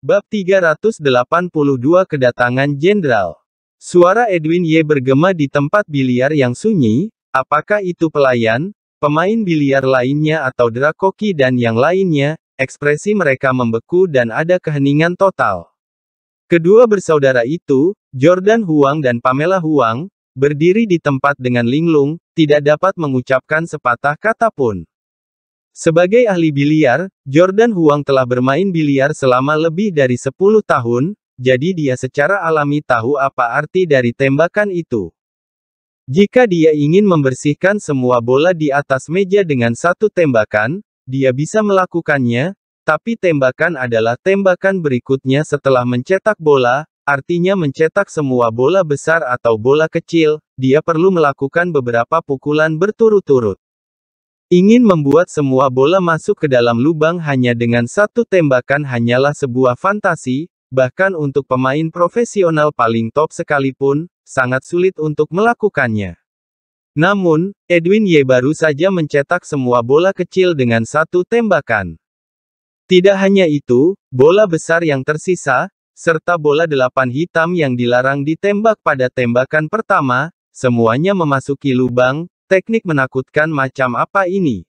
Bab 382 Kedatangan Jenderal Suara Edwin Y bergema di tempat biliar yang sunyi, apakah itu pelayan, pemain biliar lainnya atau drakoki dan yang lainnya, ekspresi mereka membeku dan ada keheningan total. Kedua bersaudara itu, Jordan Huang dan Pamela Huang, berdiri di tempat dengan linglung, tidak dapat mengucapkan sepatah kata pun. Sebagai ahli biliar, Jordan Huang telah bermain biliar selama lebih dari 10 tahun, jadi dia secara alami tahu apa arti dari tembakan itu. Jika dia ingin membersihkan semua bola di atas meja dengan satu tembakan, dia bisa melakukannya, tapi tembakan adalah tembakan berikutnya setelah mencetak bola, artinya mencetak semua bola besar atau bola kecil, dia perlu melakukan beberapa pukulan berturut-turut. Ingin membuat semua bola masuk ke dalam lubang hanya dengan satu tembakan hanyalah sebuah fantasi, bahkan untuk pemain profesional paling top sekalipun, sangat sulit untuk melakukannya. Namun, Edwin Ye baru saja mencetak semua bola kecil dengan satu tembakan. Tidak hanya itu, bola besar yang tersisa, serta bola delapan hitam yang dilarang ditembak pada tembakan pertama, semuanya memasuki lubang, Teknik menakutkan macam apa ini?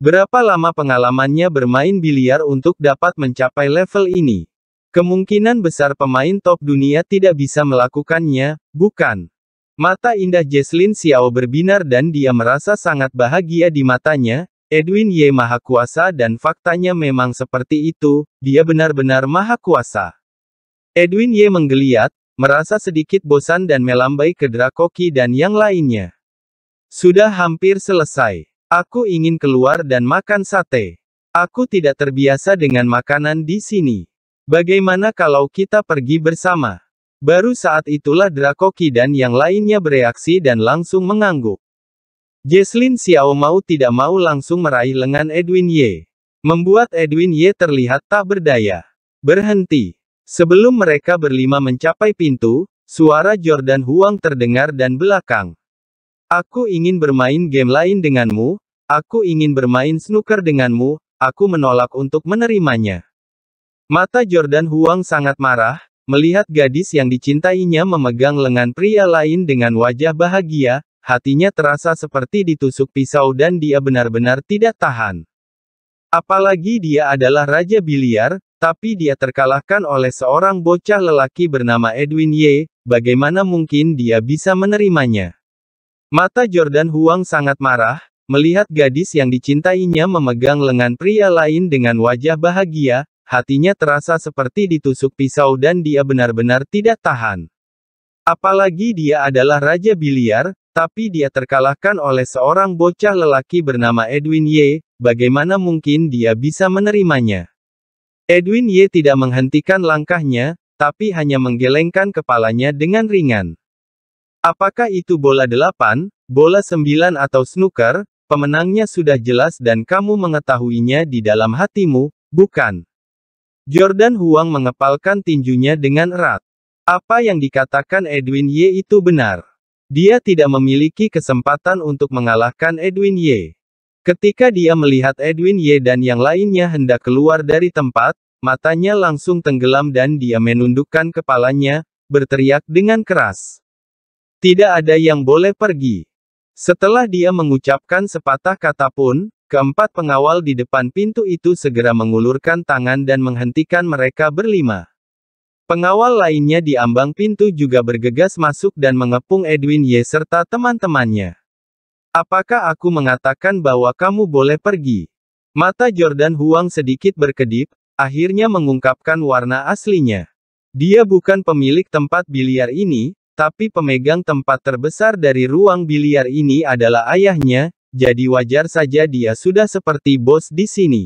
Berapa lama pengalamannya bermain biliar untuk dapat mencapai level ini? Kemungkinan besar pemain top dunia tidak bisa melakukannya, bukan? Mata indah Jesslyn Xiao berbinar dan dia merasa sangat bahagia di matanya, Edwin Ye maha kuasa dan faktanya memang seperti itu, dia benar-benar maha kuasa. Edwin Ye menggeliat, merasa sedikit bosan dan melambai ke Drakoki dan yang lainnya. Sudah hampir selesai. Aku ingin keluar dan makan sate. Aku tidak terbiasa dengan makanan di sini. Bagaimana kalau kita pergi bersama? Baru saat itulah Drakoki dan yang lainnya bereaksi dan langsung mengangguk. Jesslyn Xiao mau tidak mau langsung meraih lengan Edwin Ye. Membuat Edwin Ye terlihat tak berdaya. Berhenti. Sebelum mereka berlima mencapai pintu, suara Jordan Huang terdengar dan belakang. Aku ingin bermain game lain denganmu, aku ingin bermain snooker denganmu, aku menolak untuk menerimanya. Mata Jordan Huang sangat marah, melihat gadis yang dicintainya memegang lengan pria lain dengan wajah bahagia, hatinya terasa seperti ditusuk pisau dan dia benar-benar tidak tahan. Apalagi dia adalah raja biliar, tapi dia terkalahkan oleh seorang bocah lelaki bernama Edwin Ye. bagaimana mungkin dia bisa menerimanya? Mata Jordan Huang sangat marah, melihat gadis yang dicintainya memegang lengan pria lain dengan wajah bahagia, hatinya terasa seperti ditusuk pisau dan dia benar-benar tidak tahan. Apalagi dia adalah raja biliar, tapi dia terkalahkan oleh seorang bocah lelaki bernama Edwin Ye, bagaimana mungkin dia bisa menerimanya? Edwin Ye tidak menghentikan langkahnya, tapi hanya menggelengkan kepalanya dengan ringan. Apakah itu bola delapan, bola sembilan atau snooker, pemenangnya sudah jelas dan kamu mengetahuinya di dalam hatimu, bukan? Jordan Huang mengepalkan tinjunya dengan erat. Apa yang dikatakan Edwin Ye itu benar. Dia tidak memiliki kesempatan untuk mengalahkan Edwin Ye. Ketika dia melihat Edwin Ye dan yang lainnya hendak keluar dari tempat, matanya langsung tenggelam dan dia menundukkan kepalanya, berteriak dengan keras. Tidak ada yang boleh pergi. Setelah dia mengucapkan sepatah kata pun, keempat pengawal di depan pintu itu segera mengulurkan tangan dan menghentikan mereka berlima. Pengawal lainnya di ambang pintu juga bergegas masuk dan mengepung Edwin Ye serta teman-temannya. Apakah aku mengatakan bahwa kamu boleh pergi? Mata Jordan Huang sedikit berkedip, akhirnya mengungkapkan warna aslinya. Dia bukan pemilik tempat biliar ini, tapi pemegang tempat terbesar dari ruang biliar ini adalah ayahnya, jadi wajar saja dia sudah seperti bos di sini.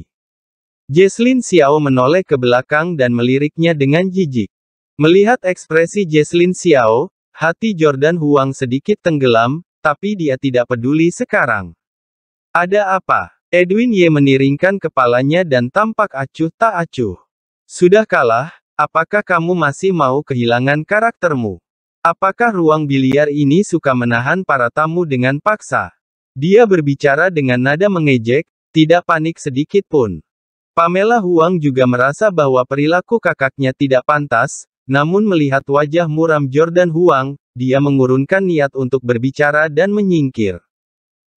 Jesslyn Xiao menoleh ke belakang dan meliriknya dengan jijik. Melihat ekspresi Jesslyn Xiao, hati Jordan Huang sedikit tenggelam, tapi dia tidak peduli sekarang. Ada apa? Edwin Ye meniringkan kepalanya dan tampak acuh tak acuh. Sudah kalah, apakah kamu masih mau kehilangan karaktermu? Apakah ruang biliar ini suka menahan para tamu dengan paksa? Dia berbicara dengan nada mengejek, tidak panik sedikit pun. Pamela Huang juga merasa bahwa perilaku kakaknya tidak pantas, namun melihat wajah muram Jordan Huang, dia mengurunkan niat untuk berbicara dan menyingkir.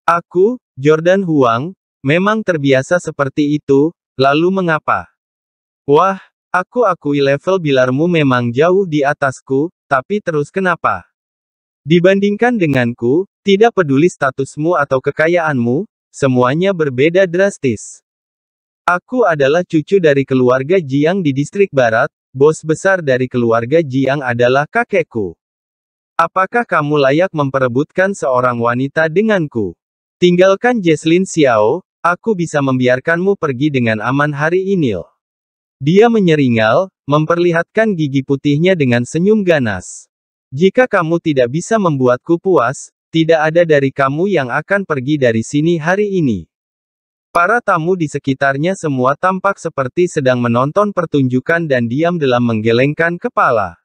Aku, Jordan Huang, memang terbiasa seperti itu, lalu mengapa? Wah, Aku akui level bilarmu memang jauh di atasku, tapi terus kenapa? Dibandingkan denganku, tidak peduli statusmu atau kekayaanmu, semuanya berbeda drastis. Aku adalah cucu dari keluarga Jiang di distrik barat, bos besar dari keluarga Jiang adalah kakekku. Apakah kamu layak memperebutkan seorang wanita denganku? Tinggalkan Jesslyn Xiao, aku bisa membiarkanmu pergi dengan aman hari ini. Dia menyeringal, memperlihatkan gigi putihnya dengan senyum ganas. Jika kamu tidak bisa membuatku puas, tidak ada dari kamu yang akan pergi dari sini hari ini. Para tamu di sekitarnya semua tampak seperti sedang menonton pertunjukan dan diam dalam menggelengkan kepala.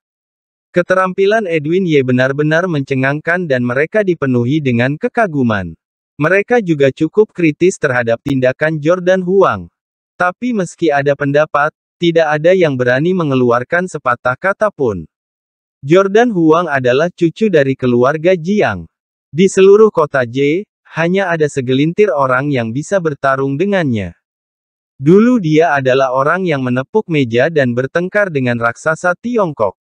Keterampilan Edwin Ye benar-benar mencengangkan dan mereka dipenuhi dengan kekaguman. Mereka juga cukup kritis terhadap tindakan Jordan Huang. Tapi meski ada pendapat tidak ada yang berani mengeluarkan sepatah kata pun. Jordan Huang adalah cucu dari keluarga Jiang. Di seluruh kota J, hanya ada segelintir orang yang bisa bertarung dengannya. Dulu dia adalah orang yang menepuk meja dan bertengkar dengan raksasa Tiongkok.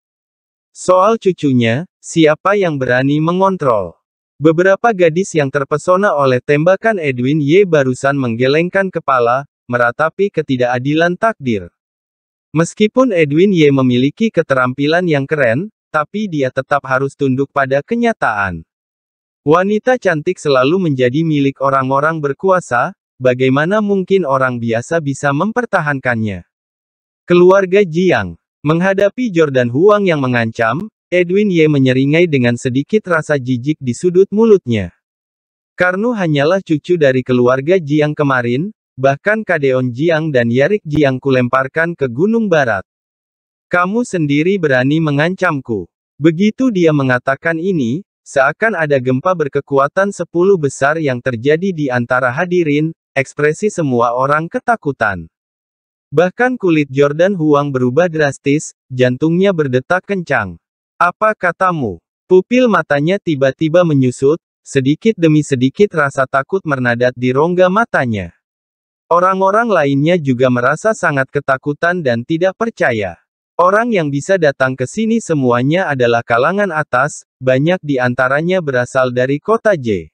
Soal cucunya, siapa yang berani mengontrol? Beberapa gadis yang terpesona oleh tembakan Edwin Ye barusan menggelengkan kepala, meratapi ketidakadilan takdir. Meskipun Edwin Ye memiliki keterampilan yang keren, tapi dia tetap harus tunduk pada kenyataan. Wanita cantik selalu menjadi milik orang-orang berkuasa, bagaimana mungkin orang biasa bisa mempertahankannya? Keluarga Jiang menghadapi Jordan Huang yang mengancam, Edwin Ye menyeringai dengan sedikit rasa jijik di sudut mulutnya. Karnu hanyalah cucu dari keluarga Jiang kemarin, Bahkan Kadeon Jiang dan Yarik Jiang kulemparkan ke Gunung Barat. Kamu sendiri berani mengancamku. Begitu dia mengatakan ini, seakan ada gempa berkekuatan sepuluh besar yang terjadi di antara hadirin, ekspresi semua orang ketakutan. Bahkan kulit Jordan Huang berubah drastis, jantungnya berdetak kencang. Apa katamu? Pupil matanya tiba-tiba menyusut, sedikit demi sedikit rasa takut mernadat di rongga matanya. Orang-orang lainnya juga merasa sangat ketakutan dan tidak percaya. Orang yang bisa datang ke sini semuanya adalah kalangan atas, banyak di antaranya berasal dari kota J.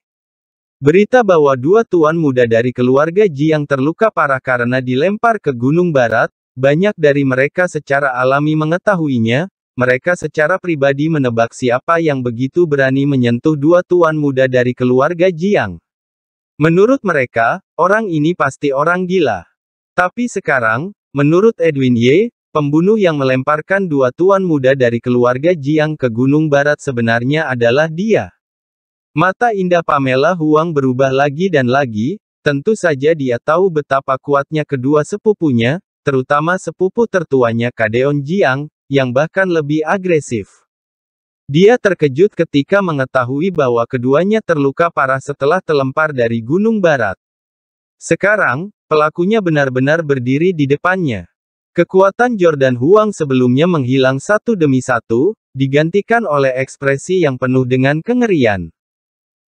Berita bahwa dua tuan muda dari keluarga Ji yang terluka parah karena dilempar ke Gunung Barat, banyak dari mereka secara alami mengetahuinya, mereka secara pribadi menebak siapa yang begitu berani menyentuh dua tuan muda dari keluarga Jiang. Menurut mereka, orang ini pasti orang gila. Tapi sekarang, menurut Edwin Ye, pembunuh yang melemparkan dua tuan muda dari keluarga Jiang ke Gunung Barat sebenarnya adalah dia. Mata indah Pamela Huang berubah lagi dan lagi, tentu saja dia tahu betapa kuatnya kedua sepupunya, terutama sepupu tertuanya Kadeon Jiang, yang bahkan lebih agresif. Dia terkejut ketika mengetahui bahwa keduanya terluka parah setelah terlempar dari Gunung Barat. Sekarang, pelakunya benar-benar berdiri di depannya. Kekuatan Jordan Huang sebelumnya menghilang satu demi satu, digantikan oleh ekspresi yang penuh dengan kengerian.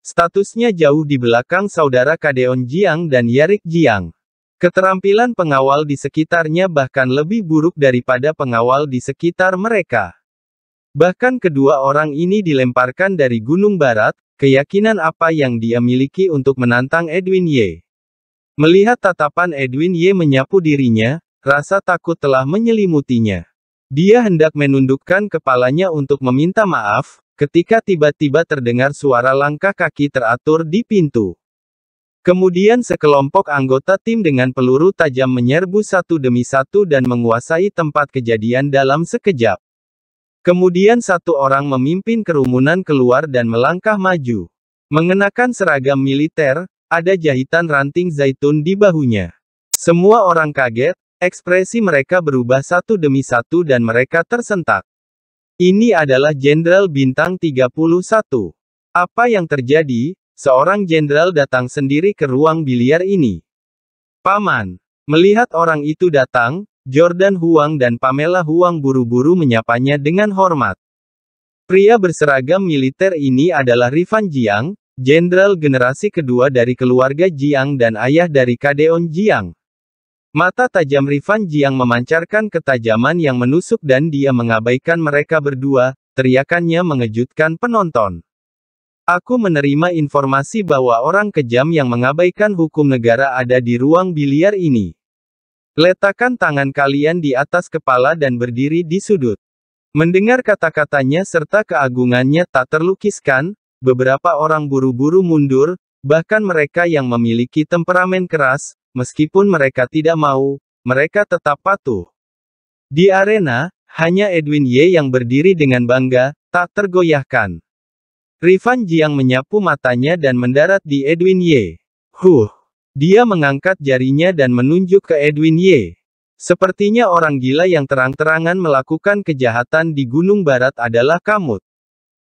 Statusnya jauh di belakang saudara Kadeon Jiang dan Yarik Jiang. Keterampilan pengawal di sekitarnya bahkan lebih buruk daripada pengawal di sekitar mereka. Bahkan kedua orang ini dilemparkan dari Gunung Barat, keyakinan apa yang dia miliki untuk menantang Edwin Ye? Melihat tatapan Edwin Ye menyapu dirinya, rasa takut telah menyelimutinya. Dia hendak menundukkan kepalanya untuk meminta maaf, ketika tiba-tiba terdengar suara langkah kaki teratur di pintu. Kemudian sekelompok anggota tim dengan peluru tajam menyerbu satu demi satu dan menguasai tempat kejadian dalam sekejap. Kemudian satu orang memimpin kerumunan keluar dan melangkah maju. Mengenakan seragam militer, ada jahitan ranting zaitun di bahunya. Semua orang kaget, ekspresi mereka berubah satu demi satu dan mereka tersentak. Ini adalah Jenderal Bintang 31. Apa yang terjadi? Seorang jenderal datang sendiri ke ruang biliar ini. Paman, melihat orang itu datang, Jordan Huang dan Pamela Huang buru-buru menyapanya dengan hormat. Pria berseragam militer ini adalah Rifan Jiang, jenderal generasi kedua dari keluarga Jiang dan ayah dari Kadeon Jiang. Mata tajam Rifan Jiang memancarkan ketajaman yang menusuk dan dia mengabaikan mereka berdua, teriakannya mengejutkan penonton. Aku menerima informasi bahwa orang kejam yang mengabaikan hukum negara ada di ruang biliar ini. Letakkan tangan kalian di atas kepala dan berdiri di sudut. Mendengar kata-katanya serta keagungannya tak terlukiskan, beberapa orang buru-buru mundur, bahkan mereka yang memiliki temperamen keras, meskipun mereka tidak mau, mereka tetap patuh. Di arena, hanya Edwin Ye yang berdiri dengan bangga, tak tergoyahkan. Rifan Jiang menyapu matanya dan mendarat di Edwin Ye. Huh! Dia mengangkat jarinya dan menunjuk ke Edwin Ye. Sepertinya orang gila yang terang-terangan melakukan kejahatan di Gunung Barat adalah Kamut.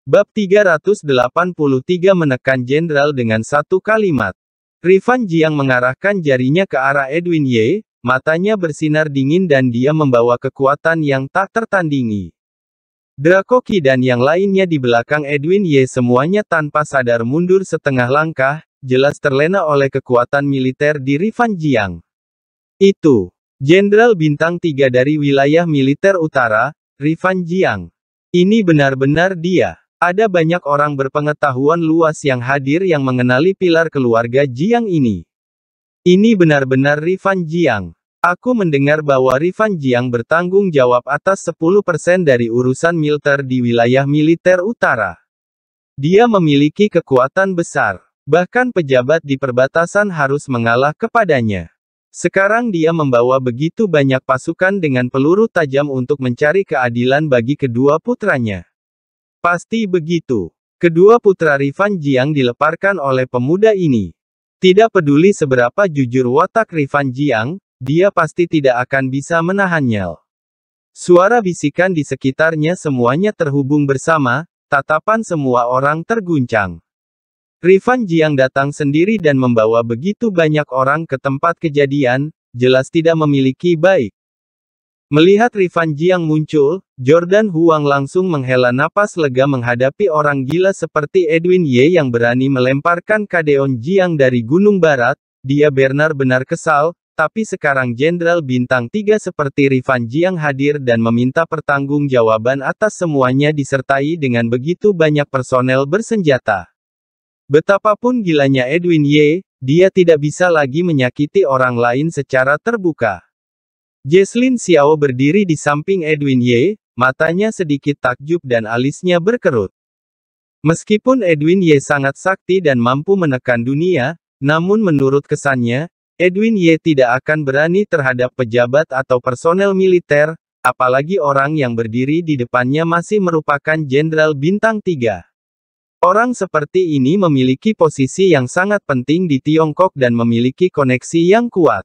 Bab 383 menekan jenderal dengan satu kalimat. Rifan Jiang mengarahkan jarinya ke arah Edwin Ye, matanya bersinar dingin dan dia membawa kekuatan yang tak tertandingi. Drakoki dan yang lainnya di belakang Edwin Ye semuanya tanpa sadar mundur setengah langkah, jelas terlena oleh kekuatan militer di Rifanjiang. Itu, Jenderal Bintang 3 dari wilayah militer utara, Rifanjiang. Ini benar-benar dia. Ada banyak orang berpengetahuan luas yang hadir yang mengenali pilar keluarga Jiang ini. Ini benar-benar Rifan Jiang. Aku mendengar bahwa Rifan Jiang bertanggung jawab atas 10% dari urusan militer di wilayah militer utara. Dia memiliki kekuatan besar. Bahkan pejabat di perbatasan harus mengalah kepadanya. Sekarang dia membawa begitu banyak pasukan dengan peluru tajam untuk mencari keadilan bagi kedua putranya. Pasti begitu. Kedua putra Rifan Jiang dileparkan oleh pemuda ini. Tidak peduli seberapa jujur watak Rifan Jiang, dia pasti tidak akan bisa menahannya. Suara bisikan di sekitarnya semuanya terhubung bersama, tatapan semua orang terguncang. Rifan Jiang datang sendiri dan membawa begitu banyak orang ke tempat kejadian, jelas tidak memiliki baik. Melihat Rifan Jiang muncul, Jordan Huang langsung menghela napas lega menghadapi orang gila seperti Edwin Ye yang berani melemparkan Kadeon Jiang dari Gunung Barat, dia benar-benar kesal, tapi sekarang Jenderal Bintang 3 seperti Rifan Jiang hadir dan meminta pertanggungjawaban atas semuanya disertai dengan begitu banyak personel bersenjata. Betapapun gilanya Edwin Ye, dia tidak bisa lagi menyakiti orang lain secara terbuka. Jesslyn Xiao berdiri di samping Edwin Ye, matanya sedikit takjub dan alisnya berkerut. Meskipun Edwin Ye sangat sakti dan mampu menekan dunia, namun menurut kesannya, Edwin Ye tidak akan berani terhadap pejabat atau personel militer, apalagi orang yang berdiri di depannya masih merupakan jenderal bintang 3. Orang seperti ini memiliki posisi yang sangat penting di Tiongkok dan memiliki koneksi yang kuat.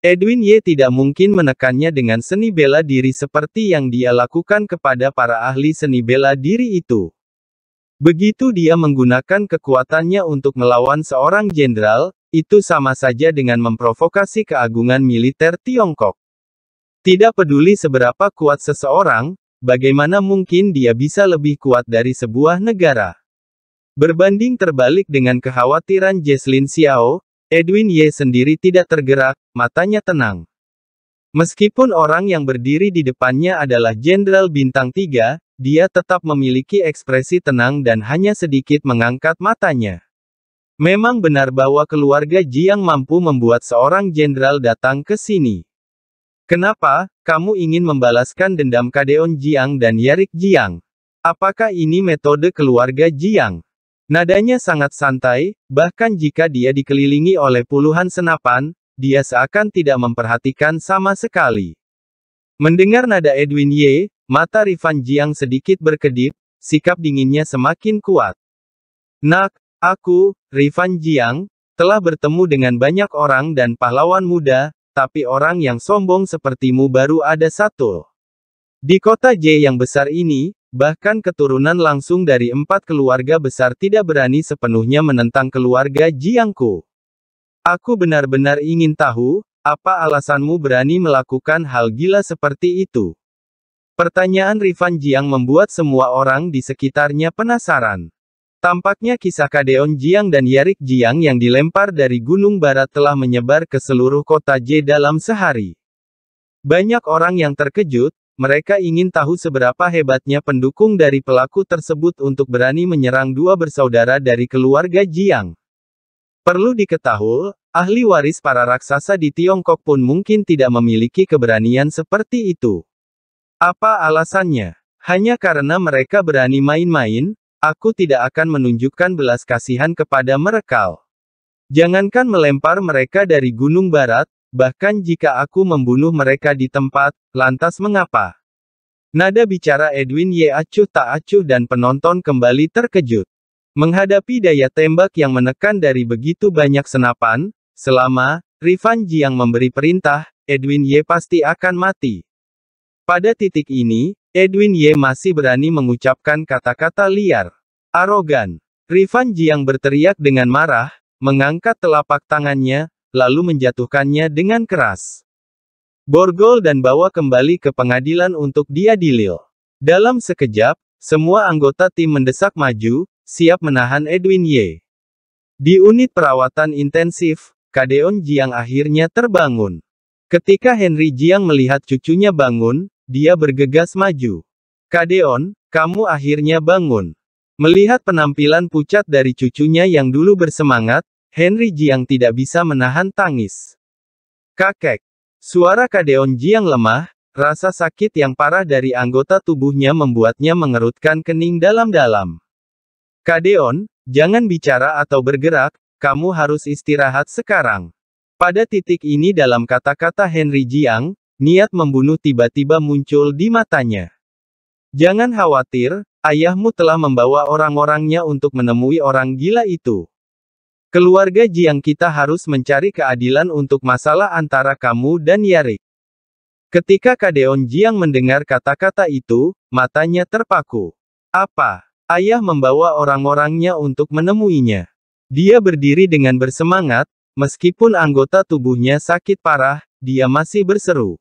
Edwin Ye tidak mungkin menekannya dengan seni bela diri seperti yang dia lakukan kepada para ahli seni bela diri itu. Begitu dia menggunakan kekuatannya untuk melawan seorang jenderal, itu sama saja dengan memprovokasi keagungan militer Tiongkok. Tidak peduli seberapa kuat seseorang, Bagaimana mungkin dia bisa lebih kuat dari sebuah negara? Berbanding terbalik dengan kekhawatiran Jesslyn Xiao, Edwin Ye sendiri tidak tergerak, matanya tenang. Meskipun orang yang berdiri di depannya adalah Jenderal Bintang 3, dia tetap memiliki ekspresi tenang dan hanya sedikit mengangkat matanya. Memang benar bahwa keluarga Jiang mampu membuat seorang jenderal datang ke sini. Kenapa, kamu ingin membalaskan dendam Kadeon Jiang dan Yarik Jiang? Apakah ini metode keluarga Jiang? Nadanya sangat santai, bahkan jika dia dikelilingi oleh puluhan senapan, dia seakan tidak memperhatikan sama sekali. Mendengar nada Edwin Ye, mata Rifan Jiang sedikit berkedip, sikap dinginnya semakin kuat. Nak, aku, Rifan Jiang, telah bertemu dengan banyak orang dan pahlawan muda, tapi orang yang sombong sepertimu baru ada satu. Di kota J yang besar ini, bahkan keturunan langsung dari empat keluarga besar tidak berani sepenuhnya menentang keluarga Jiangku. Aku benar-benar ingin tahu, apa alasanmu berani melakukan hal gila seperti itu? Pertanyaan Rifan Jiang membuat semua orang di sekitarnya penasaran. Tampaknya kisah Kadeon Jiang dan Yarik Jiang yang dilempar dari Gunung Barat telah menyebar ke seluruh kota J dalam sehari. Banyak orang yang terkejut, mereka ingin tahu seberapa hebatnya pendukung dari pelaku tersebut untuk berani menyerang dua bersaudara dari keluarga Jiang. Perlu diketahui, ahli waris para raksasa di Tiongkok pun mungkin tidak memiliki keberanian seperti itu. Apa alasannya? Hanya karena mereka berani main-main, Aku tidak akan menunjukkan belas kasihan kepada mereka. Jangankan melempar mereka dari gunung barat, bahkan jika aku membunuh mereka di tempat, lantas mengapa? Nada bicara Edwin Ye acuh tak acuh dan penonton kembali terkejut. Menghadapi daya tembak yang menekan dari begitu banyak senapan, selama Rifanji yang memberi perintah, Edwin Ye pasti akan mati. Pada titik ini, Edwin Ye masih berani mengucapkan kata-kata liar. Arogan. Rifan Ji yang berteriak dengan marah, mengangkat telapak tangannya, lalu menjatuhkannya dengan keras. Borgol dan bawa kembali ke pengadilan untuk diadilil. Dalam sekejap, semua anggota tim mendesak maju, siap menahan Edwin Ye. Di unit perawatan intensif, Kadeon Jiang akhirnya terbangun. Ketika Henry Jiang melihat cucunya bangun, dia bergegas maju. Kadeon, kamu akhirnya bangun. Melihat penampilan pucat dari cucunya yang dulu bersemangat, Henry Jiang tidak bisa menahan tangis. Kakek. Suara Kadeon Jiang lemah, rasa sakit yang parah dari anggota tubuhnya membuatnya mengerutkan kening dalam-dalam. Kadeon, jangan bicara atau bergerak, kamu harus istirahat sekarang. Pada titik ini dalam kata-kata Henry Jiang, Niat membunuh tiba-tiba muncul di matanya. Jangan khawatir, ayahmu telah membawa orang-orangnya untuk menemui orang gila itu. Keluarga Jiang kita harus mencari keadilan untuk masalah antara kamu dan Yarik. Ketika Kadeon Jiang mendengar kata-kata itu, matanya terpaku. Apa? Ayah membawa orang-orangnya untuk menemuinya. Dia berdiri dengan bersemangat, meskipun anggota tubuhnya sakit parah, dia masih berseru.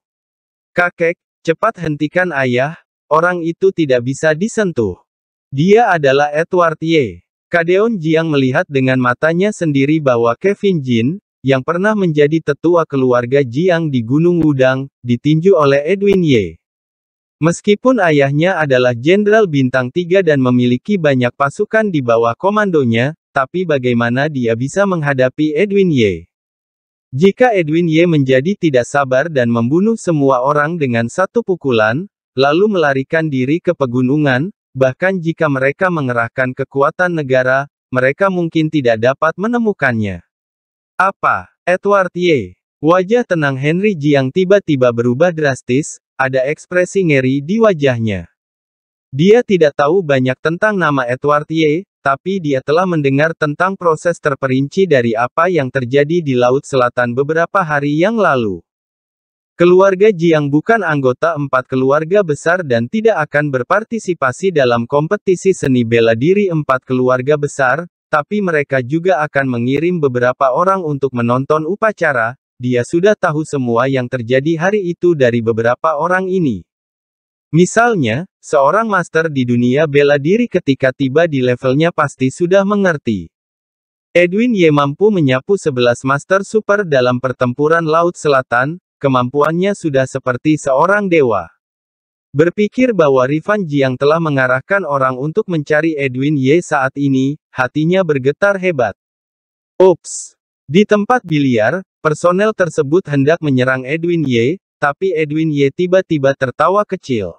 Kakek, cepat hentikan ayah, orang itu tidak bisa disentuh. Dia adalah Edward Ye. Kadeon Jiang melihat dengan matanya sendiri bahwa Kevin Jin, yang pernah menjadi tetua keluarga Jiang di Gunung Udang, ditinju oleh Edwin Ye. Meskipun ayahnya adalah jenderal bintang tiga dan memiliki banyak pasukan di bawah komandonya, tapi bagaimana dia bisa menghadapi Edwin Ye? Jika Edwin Ye menjadi tidak sabar dan membunuh semua orang dengan satu pukulan, lalu melarikan diri ke pegunungan, bahkan jika mereka mengerahkan kekuatan negara, mereka mungkin tidak dapat menemukannya. Apa? Edward Ye? Wajah tenang Henry Jiang tiba-tiba berubah drastis, ada ekspresi ngeri di wajahnya. Dia tidak tahu banyak tentang nama Edward Ye, tapi dia telah mendengar tentang proses terperinci dari apa yang terjadi di Laut Selatan beberapa hari yang lalu. Keluarga Jiang bukan anggota empat keluarga besar dan tidak akan berpartisipasi dalam kompetisi seni bela diri empat keluarga besar, tapi mereka juga akan mengirim beberapa orang untuk menonton upacara, dia sudah tahu semua yang terjadi hari itu dari beberapa orang ini. Misalnya, seorang master di dunia bela diri ketika tiba di levelnya pasti sudah mengerti. Edwin Ye mampu menyapu 11 master super dalam pertempuran Laut Selatan, kemampuannya sudah seperti seorang dewa. Berpikir bahwa Rifan Jiang telah mengarahkan orang untuk mencari Edwin Ye saat ini, hatinya bergetar hebat. Ups! Di tempat biliar, personel tersebut hendak menyerang Edwin Ye. Tapi Edwin Ye tiba-tiba tertawa kecil.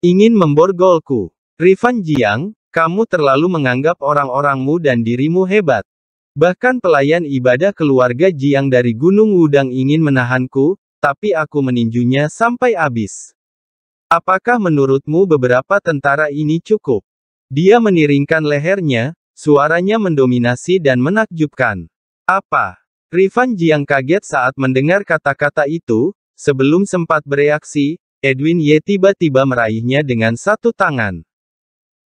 Ingin memborgolku. Rifan Jiang, kamu terlalu menganggap orang-orangmu dan dirimu hebat. Bahkan pelayan ibadah keluarga Jiang dari Gunung Wudang ingin menahanku, tapi aku meninjunya sampai habis. Apakah menurutmu beberapa tentara ini cukup? Dia meniringkan lehernya, suaranya mendominasi dan menakjubkan. Apa? Rifan Jiang kaget saat mendengar kata-kata itu, Sebelum sempat bereaksi, Edwin Ye tiba-tiba meraihnya dengan satu tangan.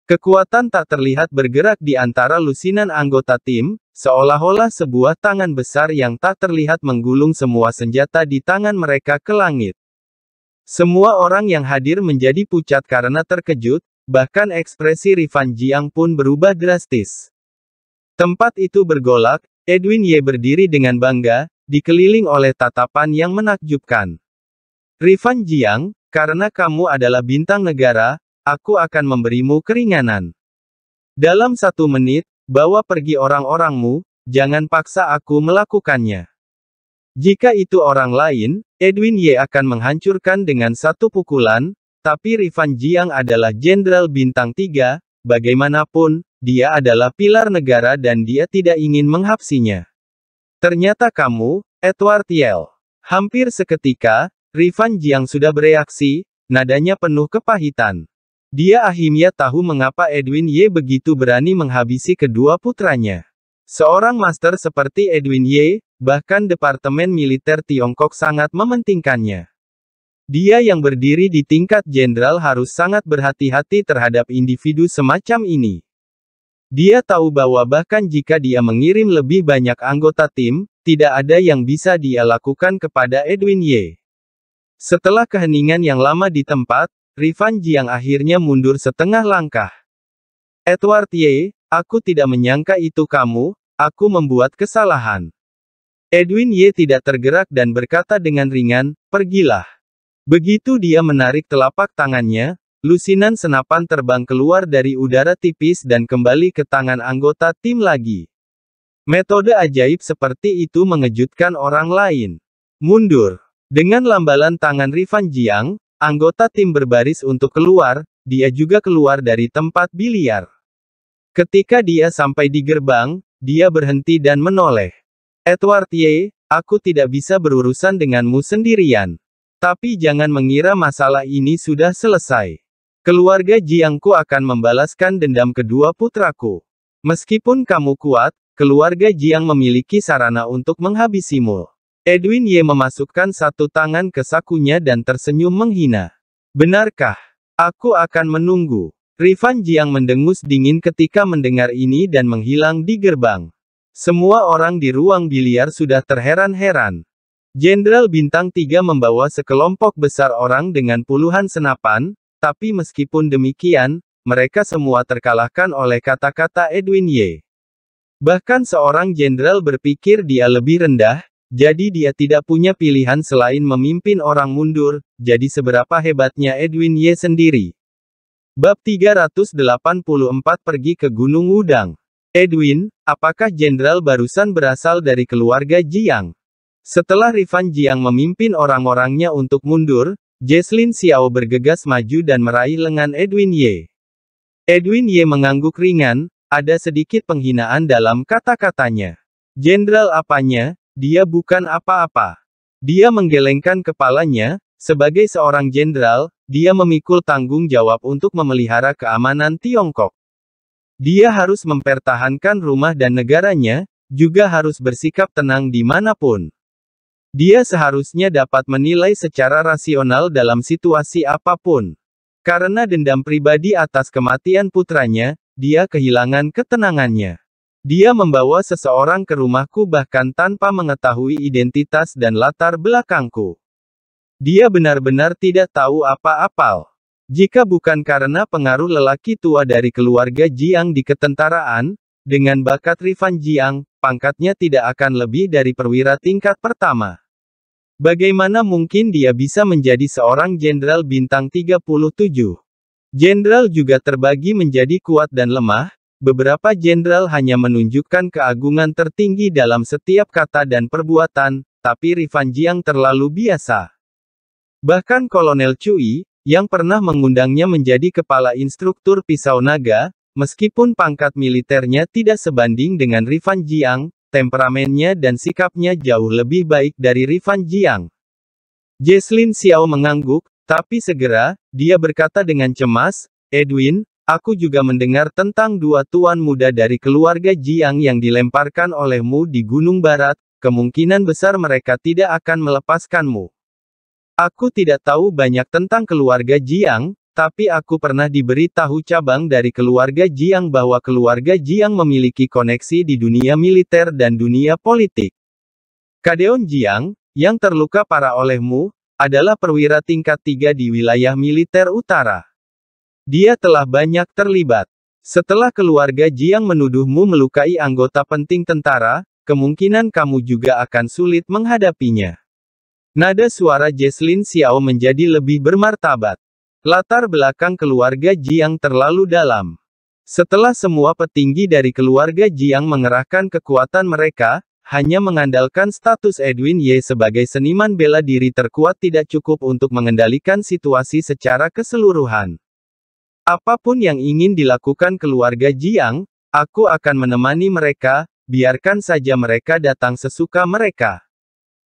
Kekuatan tak terlihat bergerak di antara lusinan anggota tim, seolah-olah sebuah tangan besar yang tak terlihat menggulung semua senjata di tangan mereka ke langit. Semua orang yang hadir menjadi pucat karena terkejut, bahkan ekspresi Rifan Jiang pun berubah drastis. Tempat itu bergolak, Edwin Ye berdiri dengan bangga, Dikeliling oleh tatapan yang menakjubkan. Rifan Jiang, karena kamu adalah bintang negara, aku akan memberimu keringanan. Dalam satu menit, bawa pergi orang-orangmu, jangan paksa aku melakukannya. Jika itu orang lain, Edwin Ye akan menghancurkan dengan satu pukulan, tapi Rifan Jiang adalah jenderal bintang tiga, bagaimanapun, dia adalah pilar negara dan dia tidak ingin menghapsinya. Ternyata kamu, Edward Yell. Hampir seketika, Rifan Jiang sudah bereaksi, nadanya penuh kepahitan. Dia akhirnya tahu mengapa Edwin Ye begitu berani menghabisi kedua putranya. Seorang master seperti Edwin Ye, bahkan Departemen Militer Tiongkok sangat mementingkannya. Dia yang berdiri di tingkat jenderal harus sangat berhati-hati terhadap individu semacam ini. Dia tahu bahwa bahkan jika dia mengirim lebih banyak anggota tim, tidak ada yang bisa dia lakukan kepada Edwin Ye. Setelah keheningan yang lama di tempat, Rifan Jiang akhirnya mundur setengah langkah. Edward Ye, aku tidak menyangka itu kamu, aku membuat kesalahan. Edwin Ye tidak tergerak dan berkata dengan ringan, pergilah. Begitu dia menarik telapak tangannya, Lusinan senapan terbang keluar dari udara tipis dan kembali ke tangan anggota tim lagi. Metode ajaib seperti itu mengejutkan orang lain. Mundur. Dengan lambalan tangan Rifan Jiang, anggota tim berbaris untuk keluar, dia juga keluar dari tempat biliar. Ketika dia sampai di gerbang, dia berhenti dan menoleh. Edward Ye, aku tidak bisa berurusan denganmu sendirian. Tapi jangan mengira masalah ini sudah selesai. Keluarga Jiangku akan membalaskan dendam kedua putraku. Meskipun kamu kuat, keluarga Jiang memiliki sarana untuk menghabisimu. Edwin Ye memasukkan satu tangan ke sakunya dan tersenyum menghina. Benarkah? Aku akan menunggu. Rifan Jiang mendengus dingin ketika mendengar ini dan menghilang di gerbang. Semua orang di ruang biliar sudah terheran-heran. Jenderal Bintang tiga membawa sekelompok besar orang dengan puluhan senapan, tapi meskipun demikian, mereka semua terkalahkan oleh kata-kata Edwin Ye. Bahkan seorang jenderal berpikir dia lebih rendah, jadi dia tidak punya pilihan selain memimpin orang mundur, jadi seberapa hebatnya Edwin Ye sendiri. Bab 384 Pergi ke Gunung Udang Edwin, apakah jenderal barusan berasal dari keluarga Jiang? Setelah Rifan Jiang memimpin orang-orangnya untuk mundur, Jesslyn Xiao bergegas maju dan meraih lengan Edwin Ye. Edwin Ye mengangguk ringan, ada sedikit penghinaan dalam kata-katanya. Jenderal apanya, dia bukan apa-apa. Dia menggelengkan kepalanya, sebagai seorang jenderal, dia memikul tanggung jawab untuk memelihara keamanan Tiongkok. Dia harus mempertahankan rumah dan negaranya, juga harus bersikap tenang dimanapun. Dia seharusnya dapat menilai secara rasional dalam situasi apapun. Karena dendam pribadi atas kematian putranya, dia kehilangan ketenangannya. Dia membawa seseorang ke rumahku bahkan tanpa mengetahui identitas dan latar belakangku. Dia benar-benar tidak tahu apa apa Jika bukan karena pengaruh lelaki tua dari keluarga Jiang di ketentaraan, dengan bakat Rifan Jiang, pangkatnya tidak akan lebih dari perwira tingkat pertama. Bagaimana mungkin dia bisa menjadi seorang jenderal bintang 37? Jenderal juga terbagi menjadi kuat dan lemah, beberapa jenderal hanya menunjukkan keagungan tertinggi dalam setiap kata dan perbuatan, tapi Rifan Jiang terlalu biasa. Bahkan Kolonel Cui, yang pernah mengundangnya menjadi kepala instruktur pisau naga, Meskipun pangkat militernya tidak sebanding dengan Rifan Jiang, temperamennya dan sikapnya jauh lebih baik dari Rifan Jiang. Jeslin Xiao mengangguk, tapi segera, dia berkata dengan cemas, Edwin, aku juga mendengar tentang dua tuan muda dari keluarga Jiang yang dilemparkan olehmu di Gunung Barat, kemungkinan besar mereka tidak akan melepaskanmu. Aku tidak tahu banyak tentang keluarga Jiang, tapi aku pernah diberi tahu cabang dari keluarga Jiang bahwa keluarga Jiang memiliki koneksi di dunia militer dan dunia politik. Kadeon Jiang, yang terluka parah olehmu, adalah perwira tingkat tiga di wilayah militer utara. Dia telah banyak terlibat. Setelah keluarga Jiang menuduhmu melukai anggota penting tentara, kemungkinan kamu juga akan sulit menghadapinya. Nada suara Jesslyn Xiao menjadi lebih bermartabat. Latar belakang keluarga Jiang terlalu dalam. Setelah semua petinggi dari keluarga Jiang mengerahkan kekuatan mereka, hanya mengandalkan status Edwin Ye sebagai seniman bela diri terkuat tidak cukup untuk mengendalikan situasi secara keseluruhan. Apapun yang ingin dilakukan keluarga Jiang, aku akan menemani mereka, biarkan saja mereka datang sesuka mereka.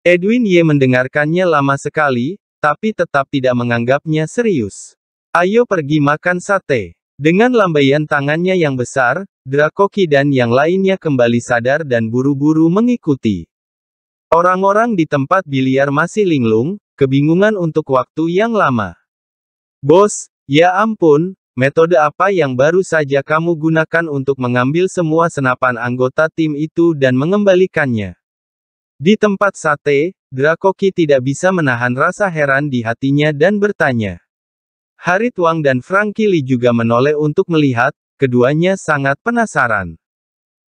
Edwin Ye mendengarkannya lama sekali, tapi tetap tidak menganggapnya serius. Ayo pergi makan sate. Dengan lambaian tangannya yang besar, Drakoki dan yang lainnya kembali sadar dan buru-buru mengikuti. Orang-orang di tempat biliar masih linglung, kebingungan untuk waktu yang lama. Bos, ya ampun, metode apa yang baru saja kamu gunakan untuk mengambil semua senapan anggota tim itu dan mengembalikannya? Di tempat sate, Drakoki tidak bisa menahan rasa heran di hatinya dan bertanya. Harit Wang dan Franky Lee juga menoleh untuk melihat, keduanya sangat penasaran.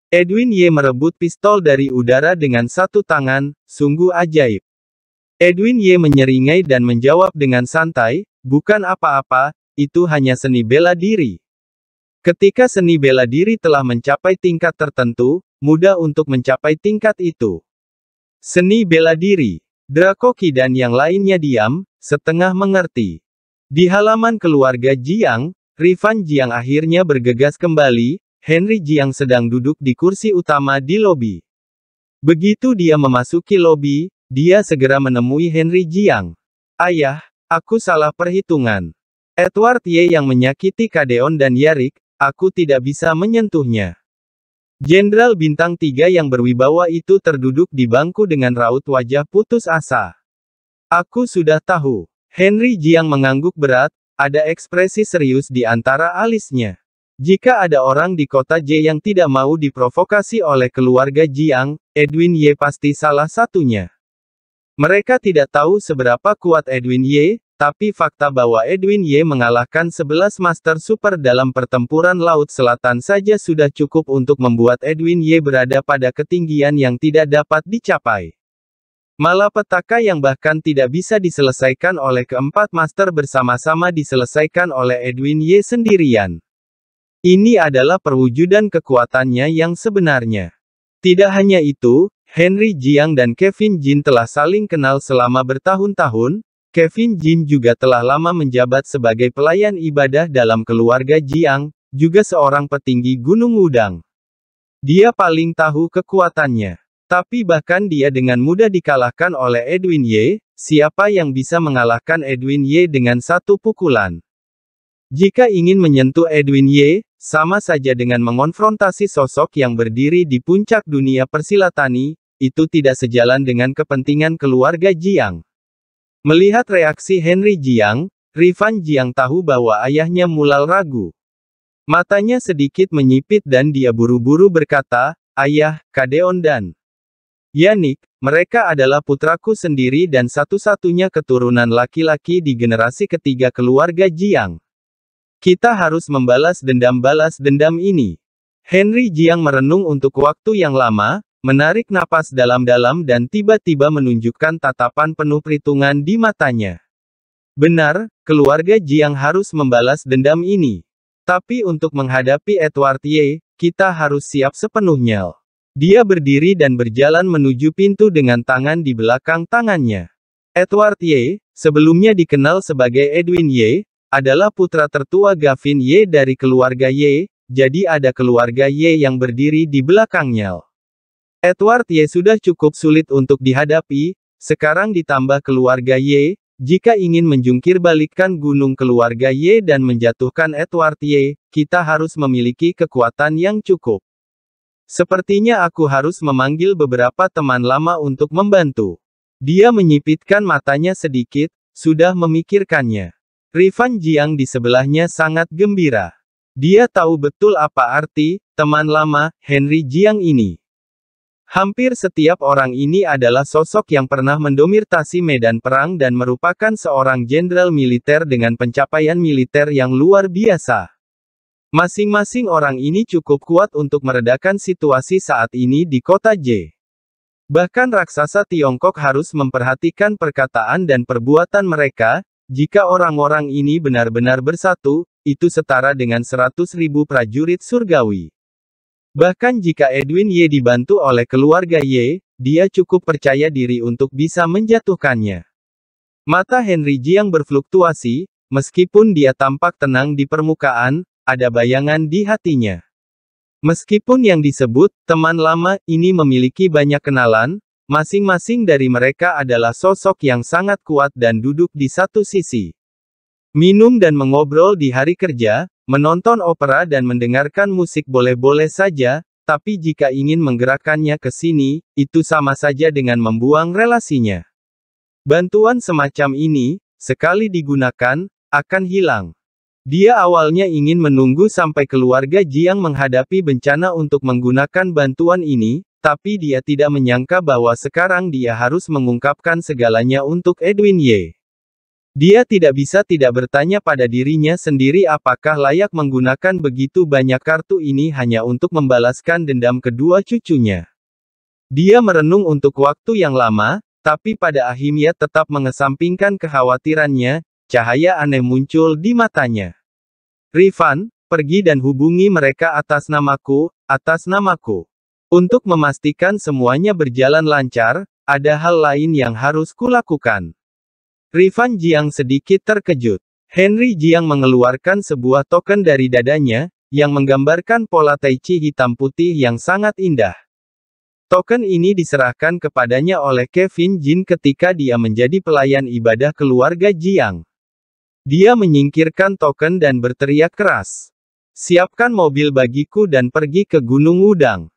Edwin Ye merebut pistol dari udara dengan satu tangan, sungguh ajaib. Edwin Ye menyeringai dan menjawab dengan santai, bukan apa-apa, itu hanya seni bela diri. Ketika seni bela diri telah mencapai tingkat tertentu, mudah untuk mencapai tingkat itu. Seni bela diri. Drakoki dan yang lainnya diam, setengah mengerti. Di halaman keluarga Jiang, Rifan Jiang akhirnya bergegas kembali, Henry Jiang sedang duduk di kursi utama di lobi. Begitu dia memasuki lobi, dia segera menemui Henry Jiang. Ayah, aku salah perhitungan. Edward Ye yang menyakiti Kadeon dan Yarik, aku tidak bisa menyentuhnya. Jenderal bintang tiga yang berwibawa itu terduduk di bangku dengan raut wajah putus asa. Aku sudah tahu. Henry Jiang mengangguk berat, ada ekspresi serius di antara alisnya. Jika ada orang di kota J yang tidak mau diprovokasi oleh keluarga Jiang, Edwin Ye pasti salah satunya. Mereka tidak tahu seberapa kuat Edwin Ye. Tapi fakta bahwa Edwin Ye mengalahkan 11 master super dalam pertempuran Laut Selatan saja sudah cukup untuk membuat Edwin Ye berada pada ketinggian yang tidak dapat dicapai. Malapetaka yang bahkan tidak bisa diselesaikan oleh keempat master bersama-sama diselesaikan oleh Edwin Ye sendirian. Ini adalah perwujudan kekuatannya yang sebenarnya. Tidak hanya itu, Henry Jiang dan Kevin Jin telah saling kenal selama bertahun-tahun, Kevin Jin juga telah lama menjabat sebagai pelayan ibadah dalam keluarga Jiang, juga seorang petinggi Gunung Udang. Dia paling tahu kekuatannya. Tapi bahkan dia dengan mudah dikalahkan oleh Edwin Ye, siapa yang bisa mengalahkan Edwin Ye dengan satu pukulan? Jika ingin menyentuh Edwin Ye, sama saja dengan mengonfrontasi sosok yang berdiri di puncak dunia persilatani, itu tidak sejalan dengan kepentingan keluarga Jiang. Melihat reaksi Henry Jiang, Rifan Jiang tahu bahwa ayahnya mulal ragu. Matanya sedikit menyipit dan dia buru-buru berkata, Ayah, Kadeon dan Yanik, mereka adalah putraku sendiri dan satu-satunya keturunan laki-laki di generasi ketiga keluarga Jiang. Kita harus membalas dendam balas dendam ini. Henry Jiang merenung untuk waktu yang lama, menarik napas dalam-dalam dan tiba-tiba menunjukkan tatapan penuh perhitungan di matanya. Benar, keluarga Jiang harus membalas dendam ini. Tapi untuk menghadapi Edward Ye, kita harus siap sepenuhnya. Dia berdiri dan berjalan menuju pintu dengan tangan di belakang tangannya. Edward Ye, sebelumnya dikenal sebagai Edwin Ye, adalah putra tertua Gavin Ye dari keluarga Ye, jadi ada keluarga Ye yang berdiri di belakangnya. Edward Ye sudah cukup sulit untuk dihadapi, sekarang ditambah keluarga Ye. jika ingin menjungkir balikkan gunung keluarga Ye dan menjatuhkan Edward Ye, kita harus memiliki kekuatan yang cukup. Sepertinya aku harus memanggil beberapa teman lama untuk membantu. Dia menyipitkan matanya sedikit, sudah memikirkannya. Rifan Jiang di sebelahnya sangat gembira. Dia tahu betul apa arti, teman lama, Henry Jiang ini. Hampir setiap orang ini adalah sosok yang pernah mendomirtasi medan perang dan merupakan seorang jenderal militer dengan pencapaian militer yang luar biasa. Masing-masing orang ini cukup kuat untuk meredakan situasi saat ini di kota J. Bahkan raksasa Tiongkok harus memperhatikan perkataan dan perbuatan mereka, jika orang-orang ini benar-benar bersatu, itu setara dengan 100.000 prajurit surgawi. Bahkan jika Edwin Ye dibantu oleh keluarga Ye, dia cukup percaya diri untuk bisa menjatuhkannya. Mata Henry yang berfluktuasi, meskipun dia tampak tenang di permukaan, ada bayangan di hatinya. Meskipun yang disebut teman lama ini memiliki banyak kenalan, masing-masing dari mereka adalah sosok yang sangat kuat dan duduk di satu sisi. Minum dan mengobrol di hari kerja, Menonton opera dan mendengarkan musik boleh-boleh saja, tapi jika ingin menggerakkannya ke sini, itu sama saja dengan membuang relasinya. Bantuan semacam ini, sekali digunakan, akan hilang. Dia awalnya ingin menunggu sampai keluarga Jiang menghadapi bencana untuk menggunakan bantuan ini, tapi dia tidak menyangka bahwa sekarang dia harus mengungkapkan segalanya untuk Edwin Ye. Dia tidak bisa tidak bertanya pada dirinya sendiri apakah layak menggunakan begitu banyak kartu ini hanya untuk membalaskan dendam kedua cucunya. Dia merenung untuk waktu yang lama, tapi pada akhirnya tetap mengesampingkan kekhawatirannya, cahaya aneh muncul di matanya. Rifan, pergi dan hubungi mereka atas namaku, atas namaku. Untuk memastikan semuanya berjalan lancar, ada hal lain yang harus kulakukan. Rifan Jiang sedikit terkejut. Henry Jiang mengeluarkan sebuah token dari dadanya, yang menggambarkan pola tai chi hitam putih yang sangat indah. Token ini diserahkan kepadanya oleh Kevin Jin ketika dia menjadi pelayan ibadah keluarga Jiang. Dia menyingkirkan token dan berteriak keras. Siapkan mobil bagiku dan pergi ke Gunung Udang.